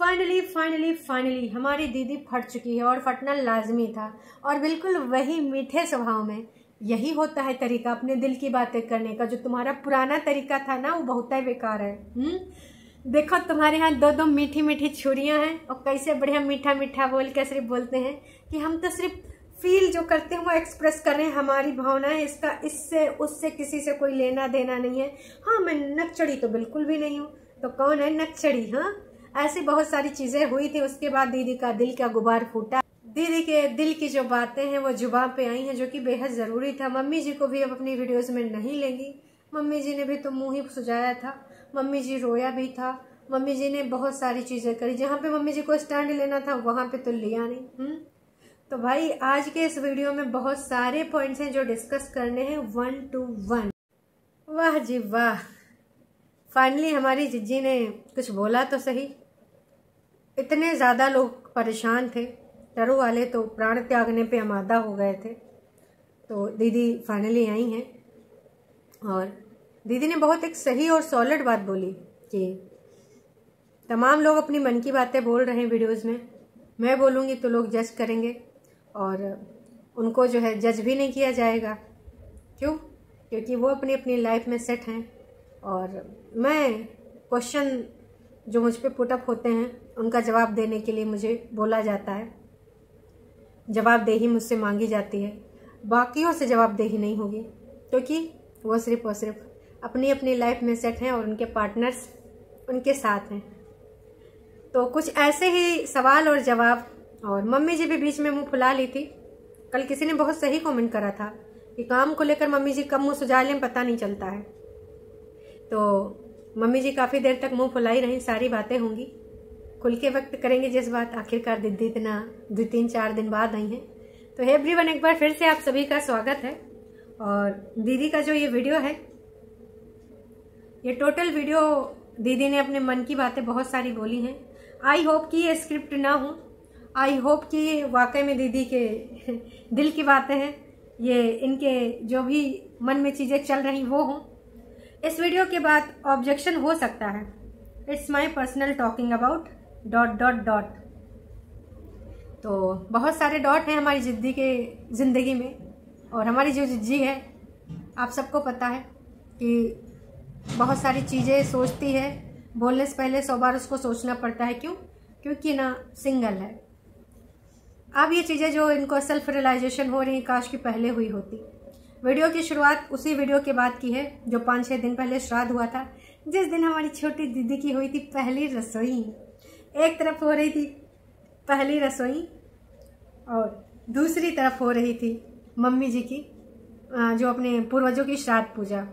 Finally finally finally हमारी दीदी फट चुकी है और फटना लाजमी था और बिल्कुल वही मीठे स्वभाव में यही होता है तरीका अपने दिल की बातें करने का जो तुम्हारा पुराना तरीका था ना वो बहुत ही बेकार है हुँ? हम्म? देखो तुम्हारे यहाँ दो दो मीठी मीठी छुरियाँ हैं और कैसे बढ़िया मीठा मीठा बोल के सिर्फ बोलते हैं कि हम तो सिर्फ फील जो करते हैं वो एक्सप्रेस कर रहे हैं हमारी भावनाएं इसका इससे उससे किसी से कोई लेना देना नहीं है हाँ मैं नक्चड़ी तो बिल्कुल भी नहीं हूँ तो कौन है नक्चड़ी हाँ ऐसी बहुत सारी चीज़ें हुई थी उसके बाद दीदी का दिल का गुबार फूटा दीदी के दिल की जो बातें हैं वो जुबा पे आई हैं जो कि बेहद ज़रूरी था मम्मी जी को भी अब अपनी वीडियोस में नहीं लेंगी मम्मी जी ने भी तो मुंह ही सुझाया था मम्मी जी रोया भी था मम्मी जी ने बहुत सारी चीज़ें करी जहाँ पे मम्मी जी को स्टैंड लेना था वहाँ पे तो लिया नहीं हम्म तो भाई आज के इस वीडियो में बहुत सारे पॉइंट्स हैं जो डिस्कस करने हैं वन टू वन वाह जी वाह फाइनली हमारी जिज्जी ने कुछ बोला तो सही इतने ज़्यादा लोग परेशान थे टरू वाले तो प्राण त्यागने पे अमादा हो गए थे तो दीदी फाइनली आई हैं और दीदी ने बहुत एक सही और सॉलिड बात बोली कि तमाम लोग अपनी मन की बातें बोल रहे हैं वीडियोस में मैं बोलूँगी तो लोग जज करेंगे और उनको जो है जज भी नहीं किया जाएगा क्यों क्योंकि वो अपनी अपनी लाइफ में सेट हैं और मैं क्वेश्चन जो मुझ पर पुटअप होते हैं उनका जवाब देने के लिए मुझे बोला जाता है जवाबदेही मुझसे मांगी जाती है बाकियों से जवाबदेही नहीं होगी क्योंकि तो वो सिर्फ और सिर्फ अपनी अपनी लाइफ में सेट हैं और उनके पार्टनर्स उनके साथ हैं तो कुछ ऐसे ही सवाल और जवाब और मम्मी जी भी बीच में मुंह फुला ली थी कल किसी ने बहुत सही कमेंट करा था कि काम को लेकर मम्मी जी कब मुँह सुझा लें पता नहीं चलता है तो मम्मी जी काफ़ी देर तक मुंह फुलाई रही सारी बातें होंगी खुल के वक्त करेंगे जिस बात आखिरकार दीदी इतना दो तीन चार दिन बाद आई हैं तो हे एवरीवन एक बार फिर से आप सभी का स्वागत है और दीदी का जो ये वीडियो है ये टोटल वीडियो दीदी ने अपने मन की बातें बहुत सारी बोली हैं आई होप कि ये स्क्रिप्ट ना हो आई होप कि ये वाकई में दीदी के दिल की बातें हैं ये इनके जो भी मन में चीज़ें चल रही वो हों इस वीडियो के बाद ऑब्जेक्शन हो सकता है it's my personal talking about dot dot dot तो बहुत सारे डॉट हैं हमारी जिद्दी के ज़िंदगी में और हमारी जो जिद्दी है आप सबको पता है कि बहुत सारी चीज़ें सोचती है बोलने से पहले सौ बार उसको सोचना पड़ता है क्यों क्योंकि ना सिंगल है अब ये चीज़ें जो इनको सेल्फ रियलाइजेशन हो रही काश की पहले हुई होती वीडियो की शुरुआत उसी वीडियो के बाद की है जो पाँच छः दिन पहले श्राद्ध हुआ था जिस दिन हमारी छोटी दीदी की हुई थी पहली रसोई एक तरफ हो रही थी पहली रसोई और दूसरी तरफ हो रही थी मम्मी जी की जो अपने पूर्वजों की श्राद्ध पूजा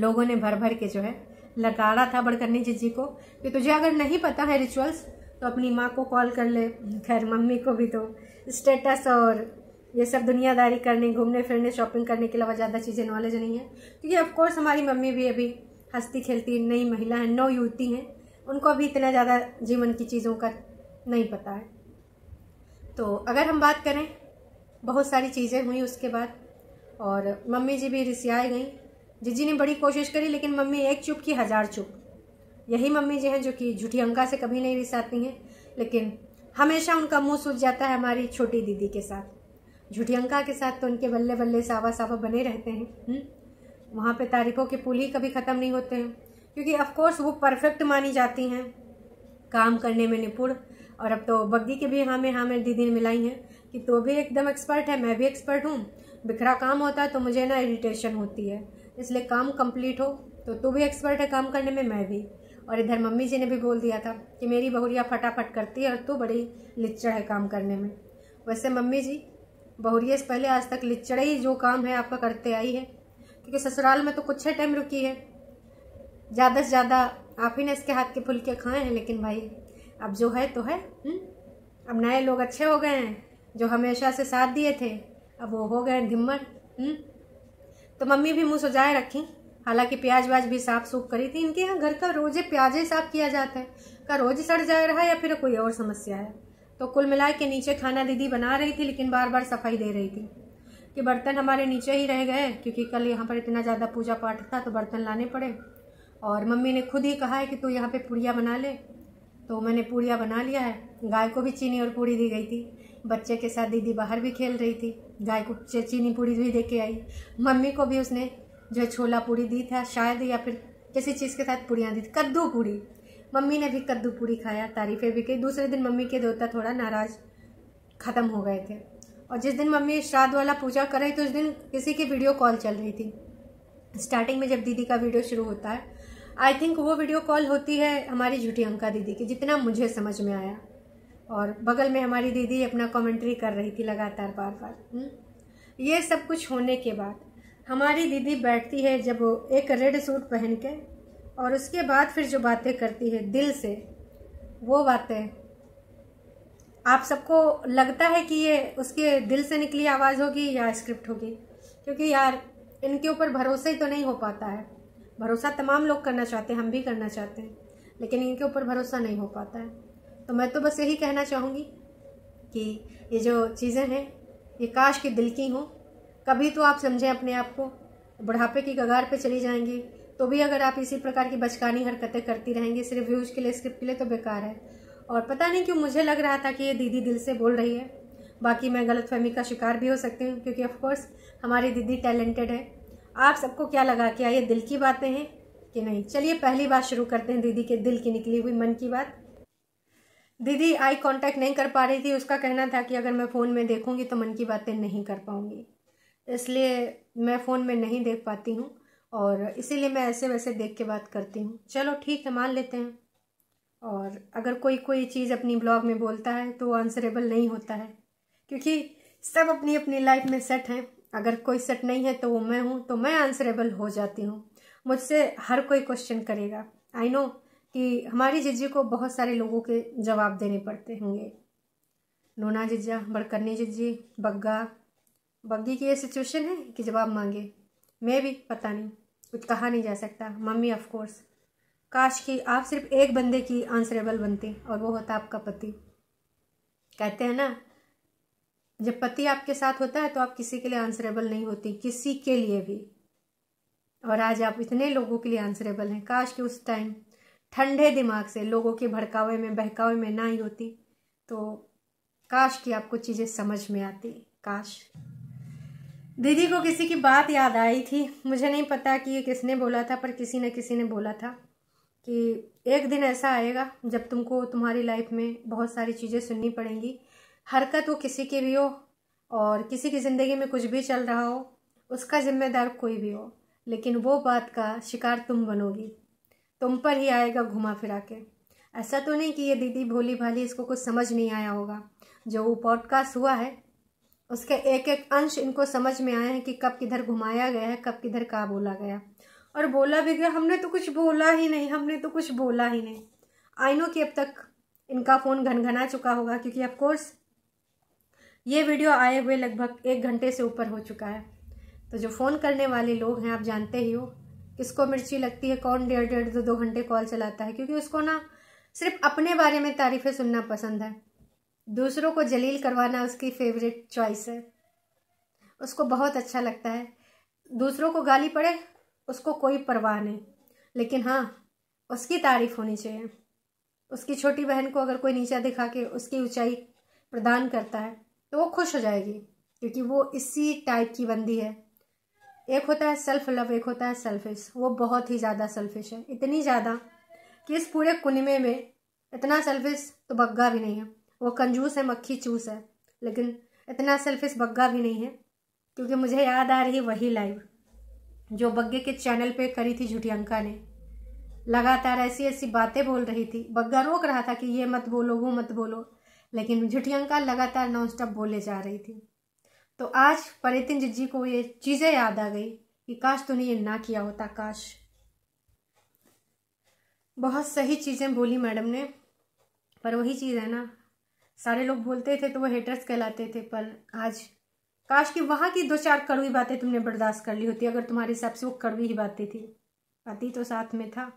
लोगों ने भर भर के जो है लगाड़ा था बड़करनी जी जी को कि तुझे अगर नहीं पता है रिचुअल्स तो अपनी माँ को कॉल कर ले खैर मम्मी को भी तो स्टेटस और ये सब दुनियादारी करने घूमने फिरने शॉपिंग करने के अलावा ज़्यादा चीज़ें नॉलेज नहीं है क्योंकि ऑफकोर्स हमारी मम्मी भी अभी हंसती खेलती नई महिला हैं नौ युवती हैं उनको अभी इतना ज़्यादा जीवन की चीज़ों का नहीं पता है तो अगर हम बात करें बहुत सारी चीज़ें हुई उसके बाद और मम्मी जी भी रिसियाए गई जीजी ने बड़ी कोशिश करी लेकिन मम्मी एक चुप की हज़ार चुप यही मम्मी जी हैं जो कि झूठी अंका से कभी नहीं रिसाती हैं लेकिन हमेशा उनका मुंह सूझ जाता है हमारी छोटी दीदी के साथ झुठियंका के साथ तो उनके बल्ले बल्ले सावा सावा बने रहते हैं हम्म? वहाँ पे तारीफों के पुल ही कभी ख़त्म नहीं होते हैं क्योंकि ऑफकोर्स वो परफेक्ट मानी जाती हैं काम करने में निपुण और अब तो बग्गी के भी हाँ में हाँ में दीदी ने मिलाई हैं कि तो भी एकदम एक्सपर्ट है मैं भी एक्सपर्ट हूँ बिखरा काम होता है तो मुझे ना इरिटेशन होती है इसलिए काम कंप्लीट हो तो तू भी एक्सपर्ट है काम करने में मैं भी और इधर मम्मी जी ने भी बोल दिया था कि मेरी बहुरिया फटाफट करती है और तू बड़ी लिच्चड़ है काम करने में वैसे मम्मी जी बहुरिया से पहले आज तक लिचड़े ही जो काम है आपका करते आई है क्योंकि ससुराल में तो कुछ है टाइम रुकी है ज़्यादा से ज़्यादा आप ही ने इसके हाथ के फुलके खाए हैं लेकिन भाई अब जो है तो है हुँ? हम्म? अब नए लोग अच्छे हो गए हैं जो हमेशा से साथ दिए थे अब वो हो गए धिम्मर हम्म? तो मम्मी भी मुँह सजाए रखी हालांकि प्याज व्याज भी साफ सूफ करी थी इनके यहाँ घर का रोजे प्याजे साफ किया जाता है का रोज सड़ जा रहा है या फिर कोई और समस्या है तो कुल मिला के नीचे खाना दीदी बना रही थी लेकिन बार बार सफाई दे रही थी कि बर्तन हमारे नीचे ही रह गए क्योंकि कल यहाँ पर इतना ज़्यादा पूजा पाठ था तो बर्तन लाने पड़े और मम्मी ने खुद ही कहा है कि तू यहाँ पे पूड़िया बना ले तो मैंने पूड़िया बना लिया है गाय को भी चीनी और पूड़ी दी गई थी बच्चे के साथ दीदी बाहर भी खेल रही थी गाय को चीनी पूड़ी भी दे के आई मम्मी को भी उसने जो छोला पूड़ी दी था शायद या फिर किसी चीज़ के साथ पूड़ियाँ दी थी कद्दू पूड़ी मम्मी ने भी कद्दू पूरी खाया तारीफ़ें भी की दूसरे दिन मम्मी के देवता थोड़ा नाराज ख़त्म हो गए थे और जिस दिन मम्मी श्राद्ध वाला पूजा कर रही तो उस दिन किसी की वीडियो कॉल चल रही थी स्टार्टिंग में जब दीदी का वीडियो शुरू होता है आई थिंक वो वीडियो कॉल होती है हमारी झूठी अंका दीदी की जितना मुझे समझ में आया और बगल में हमारी दीदी अपना कमेंट्री कर रही थी लगातार बार बार हम्म। ये सब कुछ होने के बाद हमारी दीदी बैठती है जब वो एक रेड सूट पहन के और उसके बाद फिर जो बातें करती है दिल से वो बातें आप सबको लगता है कि ये उसके दिल से निकली आवाज़ होगी या स्क्रिप्ट होगी क्योंकि यार इनके ऊपर भरोसा ही तो नहीं हो पाता है भरोसा तमाम लोग करना चाहते हैं हम भी करना चाहते हैं लेकिन इनके ऊपर भरोसा नहीं हो पाता है तो मैं तो बस यही कहना चाहूँगी कि ये जो चीज़ें हैं ये काश के दिल की हों कभी तो आप समझें अपने आप को बुढ़ापे की कगार पे चली जाएंगी तो भी अगर आप इसी प्रकार की बचकानी हरकतें करती रहेंगी सिर्फ व्यूज़ के लिए स्क्रिप्ट के लिए तो बेकार है और पता नहीं क्यों मुझे लग रहा था कि ये दीदी दिल से बोल रही है बाकी मैं गलतफहमी का शिकार भी हो सकती हूँ क्योंकि ऑफकोर्स हमारी दीदी टैलेंटेड है आप सबको क्या लगा क्या ये दिल की बातें हैं कि नहीं चलिए पहली बात शुरू करते हैं दीदी के दिल की निकली हुई मन की बात दीदी आई कांटेक्ट नहीं कर पा रही थी उसका कहना था कि अगर मैं फ़ोन में देखूंगी तो मन की बातें नहीं कर पाऊंगी इसलिए मैं फ़ोन में नहीं देख पाती हूँ और इसीलिए मैं ऐसे वैसे देख के बात करती हूँ चलो ठीक है मान लेते हैं और अगर कोई कोई चीज़ अपनी ब्लॉग में बोलता है तो वो आंसरेबल नहीं होता है क्योंकि सब अपनी अपनी लाइफ में सेट हैं अगर कोई सेट नहीं है तो वो मैं हूँ तो मैं आंसरेबल हो जाती हूँ मुझसे हर कोई क्वेश्चन करेगा आई नो कि हमारी जिज्जी को बहुत सारे लोगों के जवाब देने पड़ते होंगे नोना जिज्जा बड़कनी जिज्जी बग्गा बग्गी की ये सिचुएशन है कि जवाब मांगे मैं भी पता नहीं कुछ कहा नहीं जा सकता मम्मी ऑफ कोर्स काश कि आप सिर्फ एक बंदे की आंसरेबल बनती और वो होता आपका पति कहते हैं ना जब पति आपके साथ होता है तो आप किसी के लिए आंसरेबल नहीं होती किसी के लिए भी और आज आप इतने लोगों के लिए आंसरेबल हैं काश कि उस टाइम ठंडे दिमाग से लोगों के भड़कावे में बहकावे में ना ही होती तो काश कि आपको चीज़ें समझ में आती काश दीदी को किसी की बात याद आई थी मुझे नहीं पता कि ये किसने बोला था पर किसी न किसी ने बोला था कि एक दिन ऐसा आएगा जब तुमको तुम्हारी लाइफ में बहुत सारी चीज़ें सुननी पड़ेंगी हरकत वो किसी की भी हो और किसी की ज़िंदगी में कुछ भी चल रहा हो उसका जिम्मेदार कोई भी हो लेकिन वो बात का शिकार तुम बनोगी तुम पर ही आएगा घुमा फिरा के ऐसा तो नहीं कि ये दीदी भोली भाली इसको कुछ समझ नहीं आया होगा जो वो पॉडकास्ट हुआ है उसके एक एक अंश इनको समझ में आए हैं कि कब किधर घुमाया गया है कब किधर कहा बोला गया और बोला भी गया हमने तो कुछ बोला ही नहीं हमने तो कुछ बोला ही नहीं आई नो कि अब तक इनका फ़ोन घनघना चुका होगा क्योंकि ऑफकोर्स ये वीडियो आए हुए लगभग एक घंटे से ऊपर हो चुका है तो जो फ़ोन करने वाले लोग हैं आप जानते ही हो किसको मिर्ची लगती है कौन डेढ़ डेढ़ दो दो घंटे कॉल चलाता है क्योंकि उसको ना सिर्फ अपने बारे में तारीफ़ें सुनना पसंद है दूसरों को जलील करवाना उसकी फेवरेट चॉइस है उसको बहुत अच्छा लगता है दूसरों को गाली पड़े उसको कोई परवाह नहीं लेकिन हाँ उसकी तारीफ होनी चाहिए उसकी छोटी बहन को अगर कोई नीचा दिखा के उसकी ऊंचाई प्रदान करता है तो वो खुश हो जाएगी क्योंकि वो इसी टाइप की बंदी है एक होता है सेल्फ लव एक होता है सेल्फिश वो बहुत ही ज़्यादा सेल्फिश है इतनी ज़्यादा कि इस पूरे कुनमे में इतना सेल्फिश तो बग्गा भी नहीं है वो कंजूस है मक्खी चूस है लेकिन इतना सेल्फिश बग्गा भी नहीं है क्योंकि मुझे याद आ रही है वही लाइव जो बग्गे के चैनल पे करी थी झुटियांका ने लगातार ऐसी ऐसी बातें बोल रही थी बग्गा रोक रहा था कि ये मत बोलो वो मत बोलो लेकिन झुटियांका लगातार नॉनस्टॉप बोले जा रही थी तो आज परितिन जी को ये चीज़ें याद आ गई कि काश तूने ये ना किया होता काश बहुत सही चीज़ें बोली मैडम ने पर वही चीज़ है ना सारे लोग बोलते थे तो वो हेटर्स कहलाते थे पर आज काश कि वहाँ की दो चार कड़वी बातें तुमने बर्दाश्त कर ली होती अगर तुम्हारे हिसाब से वो कड़वी ही बातें थी पति तो साथ में था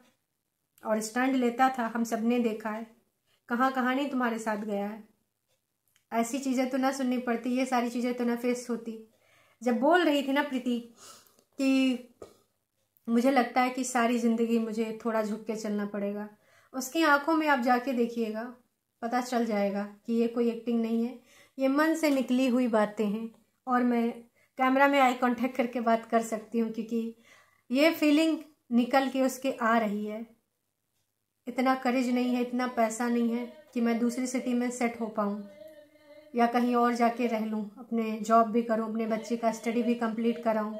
और स्टैंड लेता था हम सब ने देखा है कहाँ कहाँ नहीं तुम्हारे साथ गया है ऐसी चीज़ें तो ना सुननी पड़ती ये सारी चीज़ें तो ना फेस होती जब बोल रही थी ना प्रीति कि मुझे लगता है कि सारी ज़िंदगी मुझे थोड़ा झुक के चलना पड़ेगा उसकी आंखों में आप जाके देखिएगा पता चल जाएगा कि ये कोई एक्टिंग नहीं है ये मन से निकली हुई बातें हैं और मैं कैमरा में आई कॉन्टेक्ट करके बात कर सकती हूँ क्योंकि ये फीलिंग निकल के उसके आ रही है इतना करेज नहीं है इतना पैसा नहीं है कि मैं दूसरी सिटी में सेट हो पाऊँ या कहीं और जाके रह लूँ अपने जॉब भी करूँ अपने बच्चे का स्टडी भी कंप्लीट कराऊँ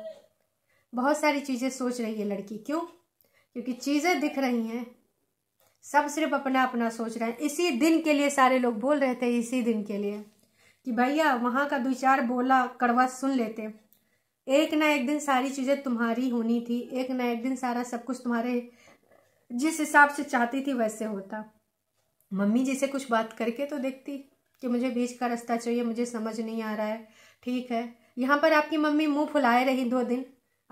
बहुत सारी चीज़ें सोच रही है लड़की क्यों क्योंकि चीज़ें दिख रही हैं सब सिर्फ अपना अपना सोच रहे हैं इसी दिन के लिए सारे लोग बोल रहे थे इसी दिन के लिए कि भैया वहाँ का दो चार बोला कड़वा सुन लेते एक ना एक दिन सारी चीज़ें तुम्हारी होनी थी एक ना एक दिन सारा सब कुछ तुम्हारे जिस हिसाब से चाहती थी वैसे होता मम्मी जी से कुछ बात करके तो देखती कि मुझे बीच का रास्ता चाहिए मुझे समझ नहीं आ रहा है ठीक है यहाँ पर आपकी मम्मी मुंह फुलाए रही दो दिन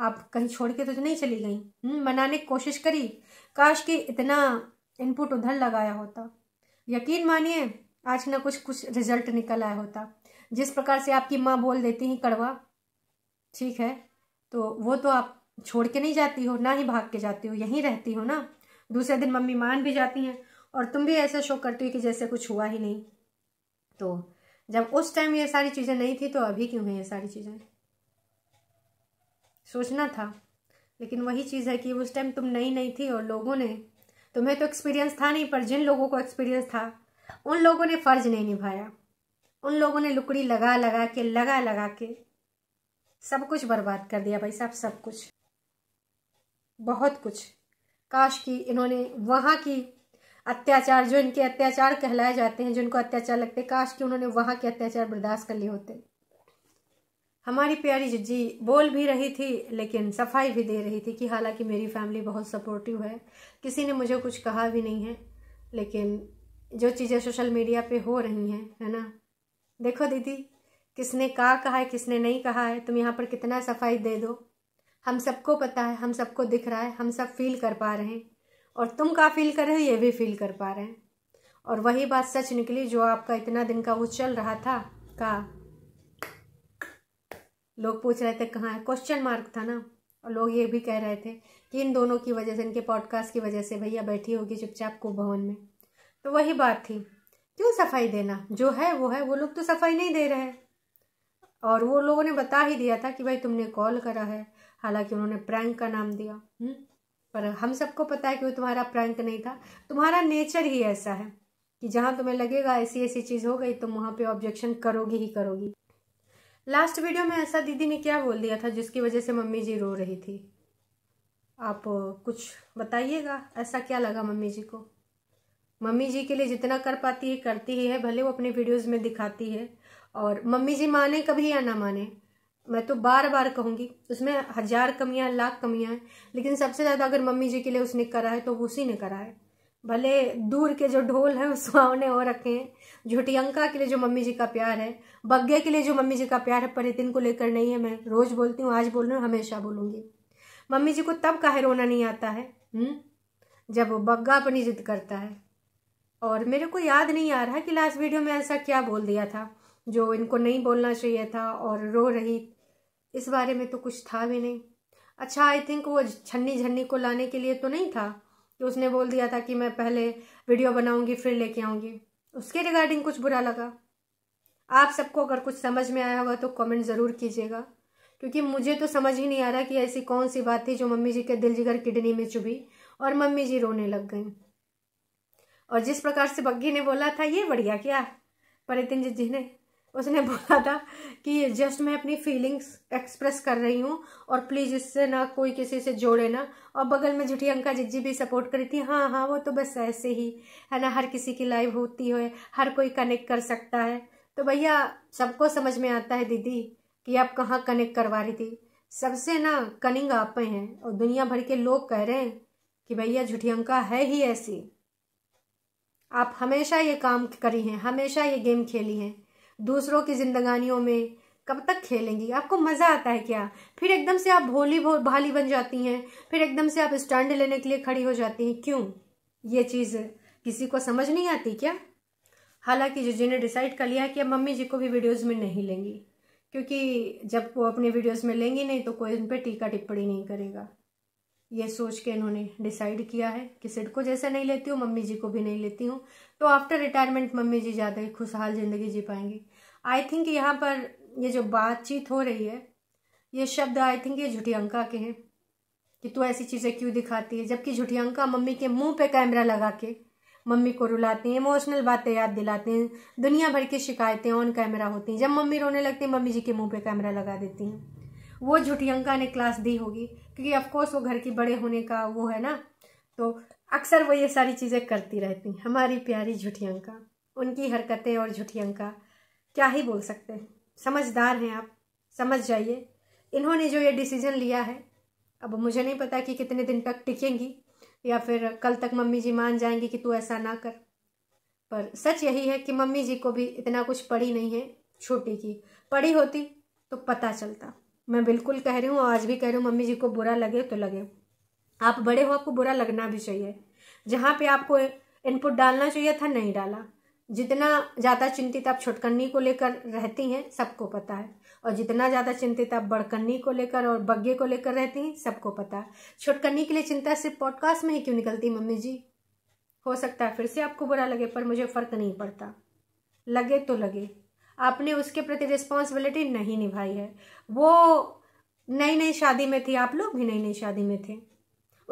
आप कहीं छोड़ के तो नहीं चली गई हम्म, मनाने की कोशिश करी काश कि इतना इनपुट उधर लगाया होता यकीन मानिए आज ना कुछ कुछ रिजल्ट निकल आया होता जिस प्रकार से आपकी माँ बोल देती हैं कड़वा ठीक है तो वो तो आप छोड़ के नहीं जाती हो ना ही भाग के जाती हो यहीं रहती हो ना दूसरे दिन मम्मी मान भी जाती हैं और तुम भी ऐसा शो करती हो कि जैसे कुछ हुआ ही नहीं तो जब उस टाइम ये सारी चीज़ें नहीं थी तो अभी क्यों है ये सारी चीज़ें सोचना था लेकिन वही चीज़ है कि उस टाइम तुम नई नई थी और लोगों ने तुम्हें तो एक्सपीरियंस था नहीं पर जिन लोगों को एक्सपीरियंस था उन लोगों ने फ़र्ज नहीं निभाया उन लोगों ने लुकड़ी लगा लगा के लगा लगा के सब कुछ बर्बाद कर दिया भाई साहब सब कुछ बहुत कुछ काश कि इन्होंने वहाँ की अत्याचार जो इनके अत्याचार कहलाए जाते हैं जिनको अत्याचार लगते काश कि उन्होंने वहाँ के अत्याचार बर्दाश्त कर लिए होते हमारी प्यारी जी बोल भी रही थी लेकिन सफाई भी दे रही थी कि हालांकि मेरी फैमिली बहुत सपोर्टिव है किसी ने मुझे कुछ कहा भी नहीं है लेकिन जो चीज़ें सोशल मीडिया पे हो रही हैं है ना देखो दीदी किसने का कहा है किसने नहीं कहा है तुम यहाँ पर कितना सफाई दे दो हम सबको पता है हम सबको दिख रहा है हम सब फील कर पा रहे हैं और तुम का फील कर रहे हो ये भी फील कर पा रहे हैं और वही बात सच निकली जो आपका इतना दिन का वो चल रहा था का लोग पूछ रहे थे कहाँ है क्वेश्चन मार्क था ना और लोग ये भी कह रहे थे कि इन दोनों की वजह से इनके पॉडकास्ट की वजह से भैया बैठी होगी चुपचाप को भवन में तो वही बात थी क्यों सफाई देना जो है वो है वो लोग तो सफाई नहीं दे रहे हैं और वो लोगों ने बता ही दिया था कि भाई तुमने कॉल करा है हालांकि उन्होंने प्रैंक का नाम दिया हुँ? हम्म? पर हम सबको पता है कि वो तुम्हारा प्रैंक नहीं था तुम्हारा नेचर ही ऐसा है कि जहाँ तुम्हें लगेगा ऐसी ऐसी चीज़ हो गई तुम वहाँ पे ऑब्जेक्शन करोगी ही करोगी लास्ट वीडियो में ऐसा दीदी ने क्या बोल दिया था जिसकी वजह से मम्मी जी रो रही थी आप कुछ बताइएगा ऐसा क्या लगा मम्मी जी को मम्मी जी के लिए जितना कर पाती है करती ही है भले वो अपने वीडियोस में दिखाती है और मम्मी जी माने कभी या ना माने मैं तो बार बार कहूँगी उसमें हज़ार कमियाँ लाख कमियाँ हैं लेकिन सबसे ज़्यादा अगर मम्मी जी के लिए उसने करा है तो उसी ने करा है भले दूर के जो ढोल हैं उस सुहावने हो रखे हैं झुटियंका के लिए जो मम्मी जी का प्यार है बग्गे के लिए जो मम्मी जी का प्यार है इतिन को लेकर नहीं है मैं रोज़ बोलती हूँ आज बोल रही हूँ हमेशा बोलूँगी मम्मी जी को तब काहे रोना नहीं आता है हुँ? हम्म? जब वो बग्गा अपनी जिद करता है और मेरे को याद नहीं आ रहा कि लास्ट वीडियो में ऐसा क्या बोल दिया था जो इनको नहीं बोलना चाहिए था और रो रही इस बारे में तो कुछ था भी नहीं अच्छा आई थिंक वो छन्नी झन्नी को लाने के लिए तो नहीं था कि तो उसने बोल दिया था कि मैं पहले वीडियो बनाऊंगी फिर लेके आऊंगी उसके रिगार्डिंग कुछ बुरा लगा आप सबको अगर कुछ समझ में आया होगा तो कमेंट ज़रूर कीजिएगा क्योंकि मुझे तो समझ ही नहीं आ रहा कि ऐसी कौन सी बात थी जो मम्मी जी के दिल जिगर किडनी में चुभी और मम्मी जी रोने लग गई और जिस प्रकार से बग्घी ने बोला था ये बढ़िया क्या परितिन जी जी ने उसने बोला था कि जस्ट मैं अपनी फीलिंग्स एक्सप्रेस कर रही हूँ और प्लीज़ इससे ना कोई किसी से जोड़े ना और बगल में झूठी अंका जिज्जी भी सपोर्ट करी थी हाँ हाँ वो तो बस ऐसे ही है ना हर किसी की लाइव होती है हर कोई कनेक्ट कर सकता है तो भैया सबको समझ में आता है दीदी कि आप कहाँ कनेक्ट करवा रही थी सबसे ना कनिंग आप हैं और दुनिया भर के लोग कह रहे हैं कि भैया झूठी अंका है ही ऐसी आप हमेशा ये काम करी हैं हमेशा ये गेम खेली हैं दूसरों की जिंदगानियों में कब तक खेलेंगी आपको मज़ा आता है क्या फिर एकदम से आप भोली भो भाली बन जाती हैं फिर एकदम से आप स्टैंड लेने के लिए खड़ी हो जाती हैं क्यों ये चीज़ किसी को समझ नहीं आती क्या हालांकि जीजू ने डिसाइड कर लिया है कि अब मम्मी जी को भी वीडियोस में नहीं लेंगी क्योंकि जब वो अपने वीडियोस में लेंगी नहीं तो कोई उन पर टीका टिप्पणी नहीं करेगा ये सोच के इन्होंने डिसाइड किया है कि सिड को जैसे नहीं लेती हूँ मम्मी जी को भी नहीं लेती हूँ तो आफ्टर रिटायरमेंट मम्मी जी ज़्यादा ही खुशहाल ज़िंदगी जी पाएंगी आई थिंक यहाँ पर ये जो बातचीत हो रही है ये शब्द आई थिंक ये झुठियंका के हैं कि तू ऐसी चीज़ें क्यों दिखाती है जबकि झुठियंका मम्मी के मुंह पे कैमरा लगा के मम्मी को रुलाती हैं इमोशनल बातें याद दिलाते हैं दुनिया भर की शिकायतें ऑन कैमरा होती हैं जब मम्मी रोने लगती हैं मम्मी जी के मुंह पे कैमरा लगा देती हैं वो अंका ने क्लास दी होगी क्योंकि ऑफकोर्स वो घर की बड़े होने का वो है ना तो अक्सर वो ये सारी चीज़ें करती रहती हमारी प्यारी अंका उनकी हरकतें और अंका क्या ही बोल सकते हैं समझदार हैं आप समझ जाइए इन्होंने जो ये डिसीजन लिया है अब मुझे नहीं पता कि कितने दिन तक टिकेंगी या फिर कल तक मम्मी जी मान जाएंगी कि तू ऐसा ना कर पर सच यही है कि मम्मी जी को भी इतना कुछ पड़ी नहीं है छोटी की पड़ी होती तो पता चलता मैं बिल्कुल कह रही हूँ आज भी कह रही हूँ मम्मी जी को बुरा लगे तो लगे आप बड़े हो आपको बुरा लगना भी चाहिए जहाँ पे आपको इनपुट डालना चाहिए था नहीं डाला जितना ज़्यादा चिंतित आप छोटकन्नी को लेकर रहती हैं सबको पता है और जितना ज़्यादा चिंतित आप बड़कन्नी को लेकर और बग्गे को लेकर रहती हैं सबको पता है छोटकन्नी के लिए चिंता सिर्फ पॉडकास्ट में ही क्यों निकलती मम्मी जी हो सकता है फिर से आपको बुरा लगे पर मुझे फ़र्क नहीं पड़ता लगे तो लगे आपने उसके प्रति रिस्पॉन्सिबिलिटी नहीं निभाई है वो नई नई शादी में थी आप लोग भी नई नई शादी में थे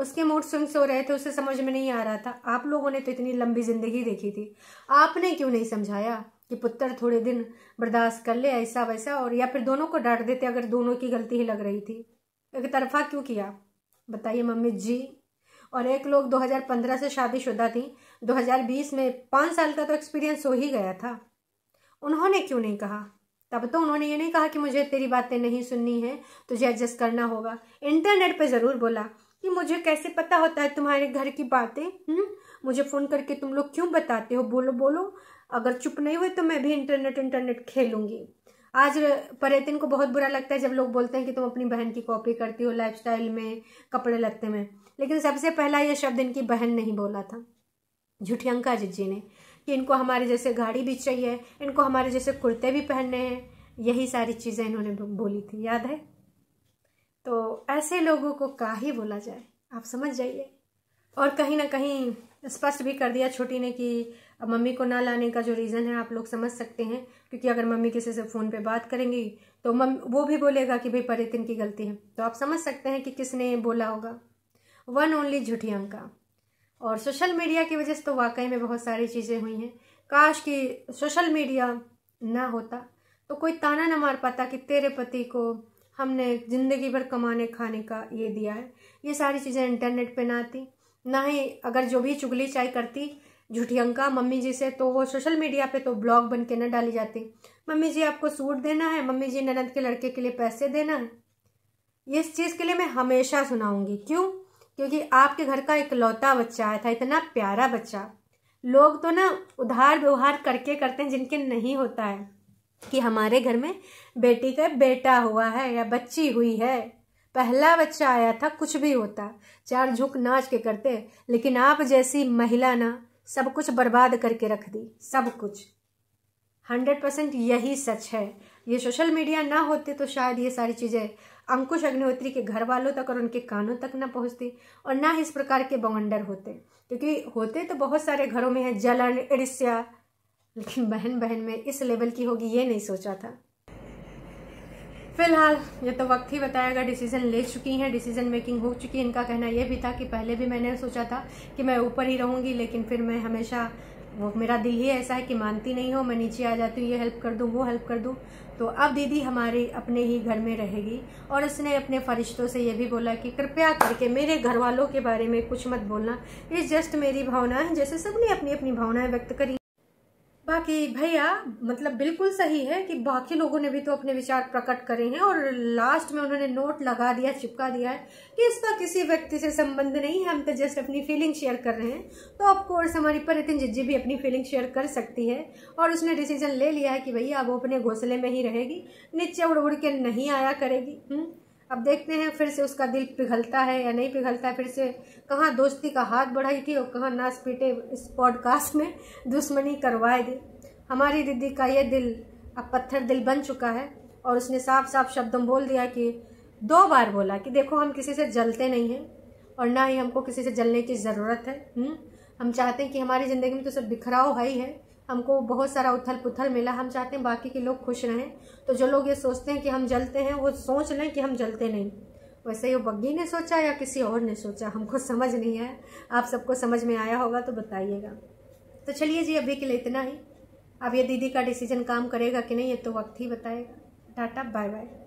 उसके मूड स्विंग सो रहे थे उसे समझ में नहीं आ रहा था आप लोगों ने तो इतनी लंबी जिंदगी देखी थी आपने क्यों नहीं समझाया कि पुत्र थोड़े दिन बर्दाश्त कर ले ऐसा वैसा और या फिर दोनों को डांट देते अगर दोनों की गलती ही लग रही थी एक तरफा क्यों किया बताइए मम्मी जी और एक लोग 2015 से शादीशुदा थी 2020 में पाँच साल का तो एक्सपीरियंस हो ही गया था उन्होंने क्यों नहीं कहा तब तो उन्होंने ये नहीं कहा कि मुझे तेरी बातें नहीं सुननी है तुझे एडजस्ट करना होगा इंटरनेट पे ज़रूर बोला कि मुझे कैसे पता होता है तुम्हारे घर की बातें हम्म? मुझे फ़ोन करके तुम लोग क्यों बताते हो बोलो बोलो अगर चुप नहीं हुए तो मैं भी इंटरनेट इंटरनेट खेलूंगी आज पर्यटन को बहुत बुरा लगता है जब लोग बोलते हैं कि तुम अपनी बहन की कॉपी करती हो लाइफस्टाइल में कपड़े लगते में लेकिन सबसे पहला यह शब्द इनकी बहन नहीं बोला था झूठी अंका जी ने कि इनको हमारे जैसे गाड़ी भी चाहिए इनको हमारे जैसे कुर्ते भी पहनने हैं यही सारी चीज़ें इन्होंने बोली थी याद है तो ऐसे लोगों को का ही बोला जाए आप समझ जाइए और कहीं ना कहीं स्पष्ट भी कर दिया छोटी ने कि मम्मी को ना लाने का जो रीज़न है आप लोग समझ सकते हैं क्योंकि अगर मम्मी किसी से फ़ोन पे बात करेंगी तो मम वो भी बोलेगा कि भाई परितिन की गलती है तो आप समझ सकते हैं कि किसने बोला होगा वन ओनली अंका और सोशल मीडिया की वजह से तो वाकई में बहुत सारी चीज़ें हुई हैं काश कि सोशल मीडिया ना होता तो कोई ताना ना मार पाता कि तेरे पति को हमने ज़िंदगी भर कमाने खाने का ये दिया है ये सारी चीज़ें इंटरनेट पे ना आती ना ही अगर जो भी चुगली चाय करती झूठियंका मम्मी जी से तो वो सोशल मीडिया पे तो ब्लॉग बन के ना डाली जाती मम्मी जी आपको सूट देना है मम्मी जी ननद के लड़के के लिए पैसे देना है इस चीज़ के लिए मैं हमेशा सुनाऊंगी क्यों क्योंकि आपके घर का इकलौता बच्चा आया था इतना प्यारा बच्चा लोग तो ना उधार व्यवहार करके करते हैं जिनके नहीं होता है कि हमारे घर में बेटी का बेटा हुआ है या बच्ची हुई है पहला बच्चा आया था कुछ भी होता चार झुक नाच के करते लेकिन आप जैसी महिला ना सब कुछ बर्बाद करके रख दी सब कुछ हंड्रेड परसेंट यही सच है ये सोशल मीडिया ना होते तो शायद ये सारी चीज़ें अंकुश अग्निहोत्री के घर वालों तक और उनके कानों तक ना पहुंचती और ना इस प्रकार के बवंडर होते क्योंकि होते तो बहुत सारे घरों में है जलन ईर्ष्या लेकिन बहन बहन में इस लेवल की होगी ये नहीं सोचा था फिलहाल ये तो वक्त ही बताएगा डिसीजन ले चुकी हैं डिसीजन मेकिंग हो चुकी है इनका कहना यह भी था कि पहले भी मैंने सोचा था कि मैं ऊपर ही रहूंगी लेकिन फिर मैं हमेशा वो मेरा दिल ही ऐसा है कि मानती नहीं हो मैं नीचे आ जाती हूँ ये हेल्प कर दूँ वो हेल्प कर दूँ तो अब दीदी हमारे अपने ही घर में रहेगी और उसने अपने फरिश्तों से यह भी बोला कि कृपया करके मेरे घर वालों के बारे में कुछ मत बोलना ये जस्ट मेरी भावना है जैसे सबने अपनी अपनी भावनाएं व्यक्त करी बाकी भैया मतलब बिल्कुल सही है कि बाकी लोगों ने भी तो अपने विचार प्रकट करे हैं और लास्ट में उन्होंने नोट लगा दिया चिपका दिया है कि इसका किसी व्यक्ति से संबंध नहीं है हम तो जस्ट अपनी फीलिंग शेयर कर रहे हैं तो ऑफकोर्स हमारी परितिन जिज्जी भी अपनी फीलिंग शेयर कर सकती है और उसने डिसीजन ले लिया है कि भैया अब वो अपने घोंसले में ही रहेगी नीचे उड़ उड़ के नहीं आया करेगी हुँ? हम्म? अब देखते हैं फिर से उसका दिल पिघलता है या नहीं पिघलता है फिर से कहाँ दोस्ती का हाथ बढ़ाई थी और कहाँ नाच पीटे इस पॉडकास्ट में दुश्मनी करवाए दी हमारी दीदी का ये दिल अब पत्थर दिल बन चुका है और उसने साफ साफ शब्दों बोल दिया कि दो बार बोला कि देखो हम किसी से जलते नहीं हैं और ना ही हमको किसी से जलने की ज़रूरत है हुँ? हम्म? हम चाहते हैं कि हमारी ज़िंदगी में तो सब बिखराव है ही है हमको बहुत सारा उथल पुथल मिला हम चाहते हैं बाकी के लोग खुश रहें तो जो लोग ये सोचते हैं कि हम जलते हैं वो सोच लें कि हम जलते नहीं वैसे ही वो बग्गी ने सोचा या किसी और ने सोचा हमको समझ नहीं आया आप सबको समझ में आया होगा तो बताइएगा तो चलिए जी अभी के लिए इतना ही अब ये दीदी का डिसीजन काम करेगा कि नहीं ये तो वक्त ही बताएगा टाटा बाय बाय